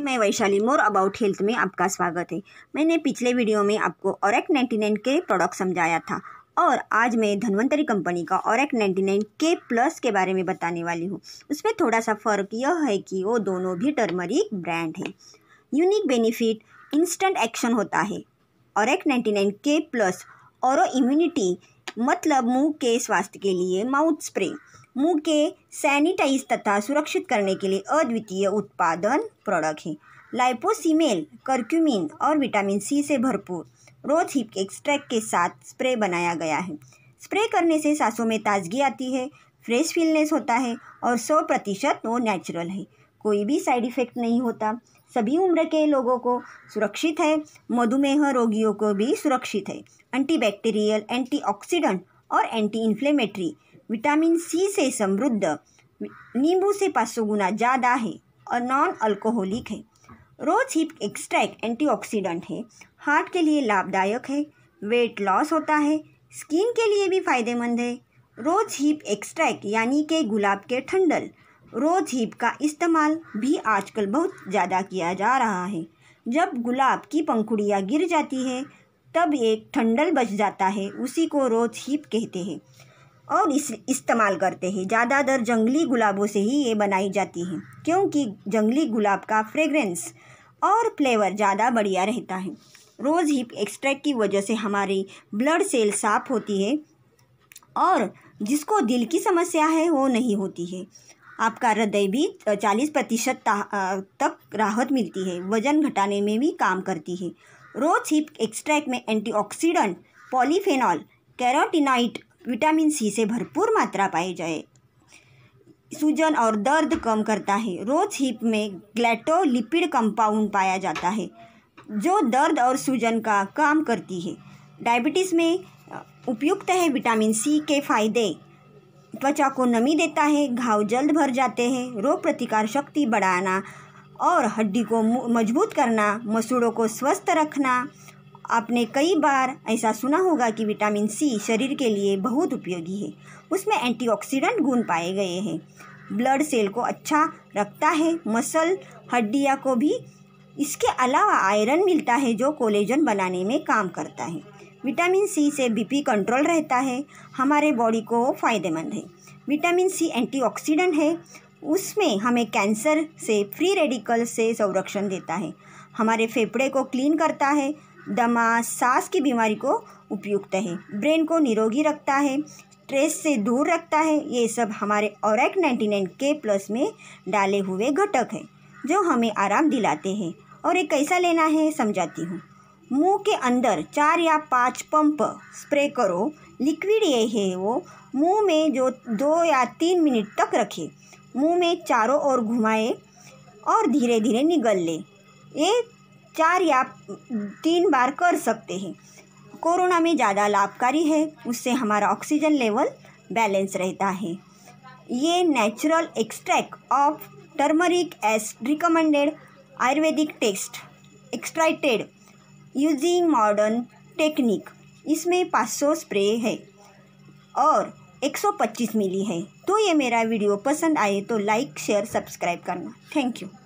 मैं Vaishali more about health में आपका स्वागत है मैंने पिछले वीडियो में आपको औरक नाइन के प्रोडक्ट समझाया था और आज मैं धन्वंतरी कंपनी का औरक नाइन के प्लस के बारे में बताने वाली हूँ उसमें थोड़ा सा फ़र्क यह है कि वो दोनों भी टर्मरिक ब्रांड है यूनिक बेनिफिट इंस्टेंट एक्शन होता है औरक नाइन के प्लस और इम्यूनिटी मतलब मुँह के स्वास्थ्य के लिए माउथ स्प्रे मुंह के सैनिटाइज तथा सुरक्षित करने के लिए अद्वितीय उत्पादन प्रोडक्ट है लाइपोसीमेल करक्यूमिन और विटामिन सी से भरपूर रोज हिप एक्सट्रैक्ट के साथ स्प्रे बनाया गया है स्प्रे करने से सांसों में ताजगी आती है फ्रेश फीलनेस होता है और सौ प्रतिशत वो नेचुरल है कोई भी साइड इफ़ेक्ट नहीं होता सभी उम्र के लोगों को सुरक्षित है मधुमेह रोगियों को भी सुरक्षित है एंटीबैक्टीरियल एंटीऑक्सीडेंट और एंटी इन्फ्लेमेटरी विटामिन सी से समृद्ध नींबू से सौ गुना ज़्यादा है और नॉन अल्कोहलिक है रोज हिप एक्सट्रैक्ट एंटीऑक्सीडेंट है हार्ट के लिए लाभदायक है वेट लॉस होता है स्किन के लिए भी फायदेमंद है रोज हिप एक्सट्रैक्ट यानी कि गुलाब के ठंडल रोज हिप का इस्तेमाल भी आजकल बहुत ज़्यादा किया जा रहा है जब गुलाब की पंखुड़ियाँ गिर जाती है तब एक ठंडल बच जाता है उसी को रोज हिप कहते हैं और इस इस्तेमाल करते हैं ज़्यादातर जंगली गुलाबों से ही ये बनाई जाती है क्योंकि जंगली गुलाब का फ्रेगरेंस और फ्लेवर ज़्यादा बढ़िया रहता है रोज़ हिप एक्सट्रैक्ट की वजह से हमारी ब्लड सेल साफ होती है और जिसको दिल की समस्या है वो नहीं होती है आपका हृदय भी चालीस प्रतिशत तक राहत मिलती है वजन घटाने में भी काम करती है रोज हिप एक्सट्रैक्ट में antioxidant polyphenol carotenoid vitamin C से भरपूर मात्रा पाई जाए सूजन और दर्द कम करता है रोज हिप में ग्लैटोलिपिड कंपाउंड पाया जाता है जो दर्द और सूजन का काम करती है डायबिटीज़ में उपयुक्त है विटामिन सी के फायदे त्वचा को नमी देता है घाव जल्द भर जाते हैं रोग प्रतिकार शक्ति बढ़ाना और हड्डी को मजबूत करना मसूड़ों को स्वस्थ रखना आपने कई बार ऐसा सुना होगा कि विटामिन सी शरीर के लिए बहुत उपयोगी है उसमें एंटीऑक्सीडेंट गुण पाए गए हैं ब्लड सेल को अच्छा रखता है मसल हड्डियाँ को भी इसके अलावा आयरन मिलता है जो कोलेजन बनाने में काम करता है विटामिन सी से बीपी कंट्रोल रहता है हमारे बॉडी को फ़ायदेमंद है विटामिन सी एंटीऑक्सीडेंट है उसमें हमें कैंसर से फ्री रेडिकल से संरक्षण देता है हमारे फेफड़े को क्लीन करता है दमा सांस की बीमारी को उपयुक्त है ब्रेन को निरोगी रखता है स्ट्रेस से दूर रखता है ये सब हमारे एक नाइन्टी नाइन के प्लस में डाले हुए घटक हैं जो हमें आराम दिलाते हैं और ये कैसा लेना है समझाती हूँ मुंह के अंदर चार या पांच पंप स्प्रे करो लिक्विड ये है वो मुंह में जो दो या तीन मिनट तक रखे मुंह में चारों ओर घुमाए और धीरे धीरे निगल ले ये चार या तीन बार कर सकते हैं कोरोना में ज़्यादा लाभकारी है उससे हमारा ऑक्सीजन लेवल बैलेंस रहता है ये natural extract of turmeric as recommended Ayurvedic test extracted using modern technique इसमें 500 स्प्रे है और 125 मिली है तो ये मेरा वीडियो पसंद आए तो लाइक शेयर सब्सक्राइब करना थैंक यू